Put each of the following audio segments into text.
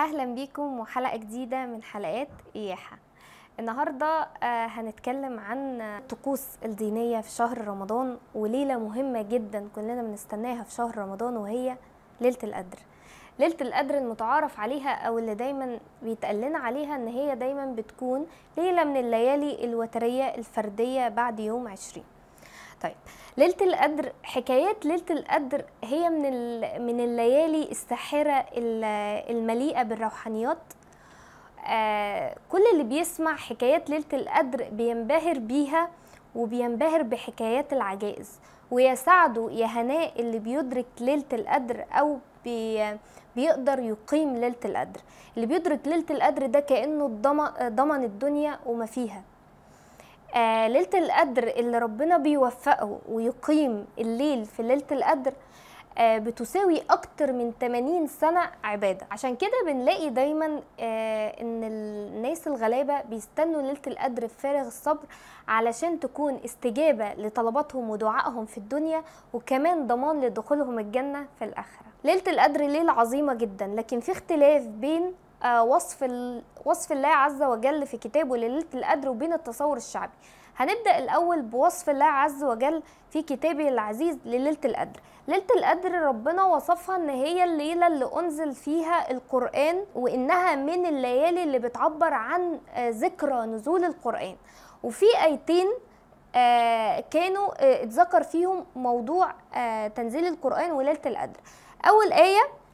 اهلا بيكم وحلقه جديده من حلقات اياحه النهارده آه، هنتكلم عن الطقوس الدينيه في شهر رمضان وليله مهمه جدا كلنا بنستناها في شهر رمضان وهي ليله القدر ليله القدر المتعارف عليها او اللي دايما بيتقال عليها ان هي دايما بتكون ليله من الليالي الوتريه الفرديه بعد يوم عشرين طيب ليله القدر حكايات ليله القدر هي من من الليالي الساحره المليئه بالروحانيات آه كل اللي بيسمع حكايات ليله القدر بينبهر بيها وبينبهر بحكايات العجائز ويا سعده يا هناء اللي بيدرك ليله القدر او بي بيقدر يقيم ليله القدر اللي بيدرك ليله القدر ده كانه ضمن الدنيا وما فيها آه ليله القدر اللي ربنا بيوفقه ويقيم الليل في ليله القدر آه بتساوي اكتر من 80 سنه عباده عشان كده بنلاقي دايما آه ان الناس الغلابه بيستنوا ليله القدر بفارغ الصبر علشان تكون استجابه لطلباتهم ودعائهم في الدنيا وكمان ضمان لدخولهم الجنه في الاخره ليله القدر ليله عظيمه جدا لكن في اختلاف بين آه، وصف وصف الله عز وجل في كتابه ليله القدر وبين التصور الشعبي هنبدا الاول بوصف الله عز وجل في كتابه العزيز لليله القدر ليله القدر ربنا وصفها ان هي الليله اللي انزل فيها القران وانها من الليالي اللي بتعبر عن آه، ذكرى نزول القران وفي ايتين آه، كانوا اتذكر فيهم موضوع تنزيل القران وليله القدر اول ايه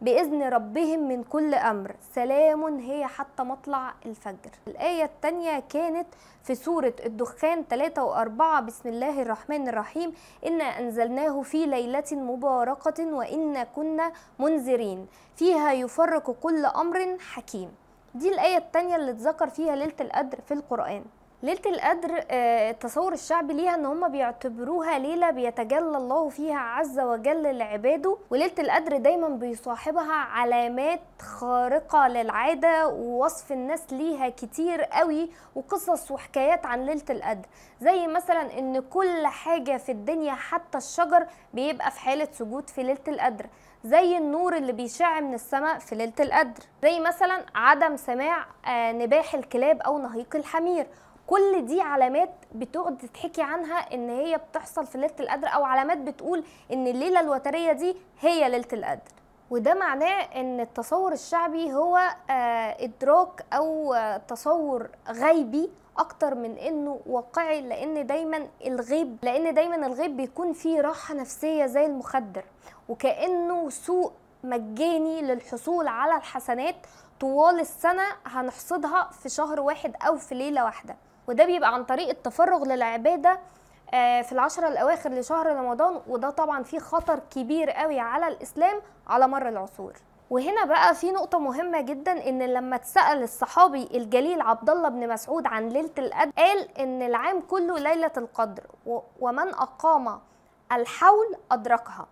بإذن ربهم من كل أمر سلام هي حتى مطلع الفجر الآية الثانية كانت في سورة الدخان 3 و4 بسم الله الرحمن الرحيم إنا أنزلناه في ليلة مباركة وإنا كنا منذرين فيها يفرق كل أمر حكيم دي الآية الثانية اللي اتذكر فيها ليلة القدر في القرآن ليله القدر آه، التصور الشعبي ليها ان هم بيعتبروها ليله بيتجلى الله فيها عز وجل لعباده وليله القدر دايما بيصاحبها علامات خارقه للعاده ووصف الناس ليها كتير قوي وقصص وحكايات عن ليله القدر زي مثلا ان كل حاجه في الدنيا حتى الشجر بيبقى في حاله سجود في ليله القدر زي النور اللي بيشع من السماء في ليله القدر زي مثلا عدم سماع آه، نباح الكلاب او نهيق الحمير كل دي علامات بتقعد تتحكي عنها ان هي بتحصل في ليله القدر او علامات بتقول ان الليله الوتريه دي هي ليله القدر وده معناه ان التصور الشعبي هو آه، ادراك او آه، تصور غيبي اكتر من انه واقعي لان دايما الغيب لان دايما الغيب بيكون فيه راحه نفسيه زي المخدر وكانه سوق مجاني للحصول على الحسنات طوال السنه هنحصدها في شهر واحد او في ليله واحده وده بيبقى عن طريق التفرغ للعباده آه، في العشرة الأواخر لشهر رمضان وده طبعا فيه خطر كبير قوي على الإسلام على مر العصور وهنا بقى في نقطة مهمة جدا إن لما اتسأل الصحابي الجليل عبد الله بن مسعود عن ليلة القدر قال إن العام كله ليلة القدر ومن أقام الحول أدركها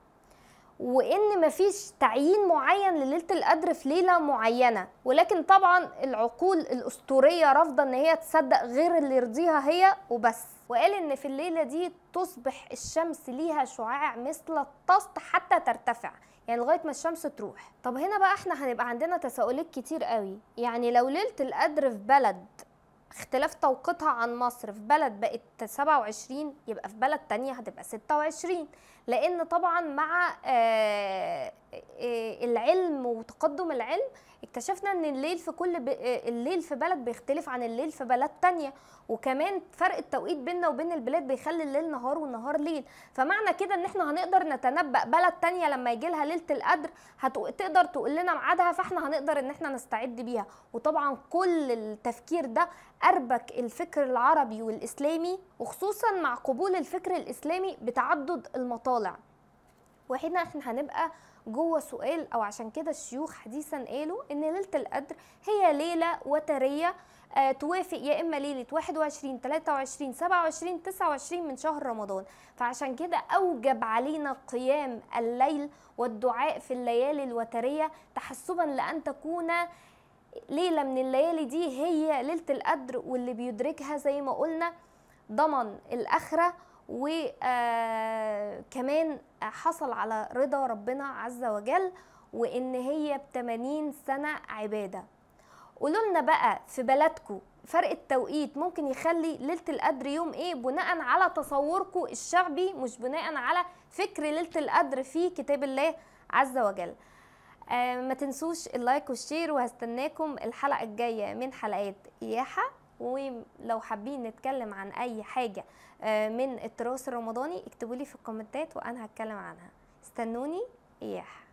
وان مفيش تعيين معين لليله القدر في ليله معينه ولكن طبعا العقول الاسطوريه رافضه ان هي تصدق غير اللي يرضيها هي وبس وقال ان في الليله دي تصبح الشمس ليها شعاع مثل الطست حتى ترتفع يعني لغايه ما الشمس تروح طب هنا بقى احنا هنبقى عندنا تساؤلات كتير قوي يعني لو ليله القدر في بلد اختلاف توقيتها عن مصر في بلد بقت 27 يبقى في بلد تانية هتبقى 26 لأن طبعا مع آه العلم وتقدم العلم اكتشفنا ان الليل في كل ب... الليل في بلد بيختلف عن الليل في بلد تانية وكمان فرق التوقيت بيننا وبين البلاد بيخلي الليل نهار والنهار ليل فمعنى كده ان احنا هنقدر نتنبأ بلد تانية لما يجي لها ليلة القدر هتقدر تقول لنا ميعادها فاحنا هنقدر ان احنا نستعد بيها وطبعا كل التفكير ده اربك الفكر العربي والاسلامي وخصوصا مع قبول الفكر الاسلامي بتعدد المطالع واحنا احنا هنبقى جوه سؤال او عشان كده الشيوخ حديثا قالوا ان ليله القدر هي ليله وتريه آه توافق يا اما ليله 21 23 27 29 من شهر رمضان فعشان كده اوجب علينا قيام الليل والدعاء في الليالي الوتريه تحسبا لان تكون ليله من الليالي دي هي ليله القدر واللي بيدركها زي ما قلنا ضمن الاخره وكمان حصل على رضا ربنا عز وجل وان هي ب 80 سنه عباده قولوا لنا بقى في بلدكم فرق التوقيت ممكن يخلي ليله القدر يوم ايه بناء على تصوركم الشعبي مش بناء على فكر ليله القدر في كتاب الله عز وجل آه ما تنسوش اللايك والشير وهستناكم الحلقه الجايه من حلقات اياحه ولو حابين نتكلم عن اي حاجه آه، من التراث الرمضاني اكتبوا لي في الكومنتات وانا هتكلم عنها استنوني اياها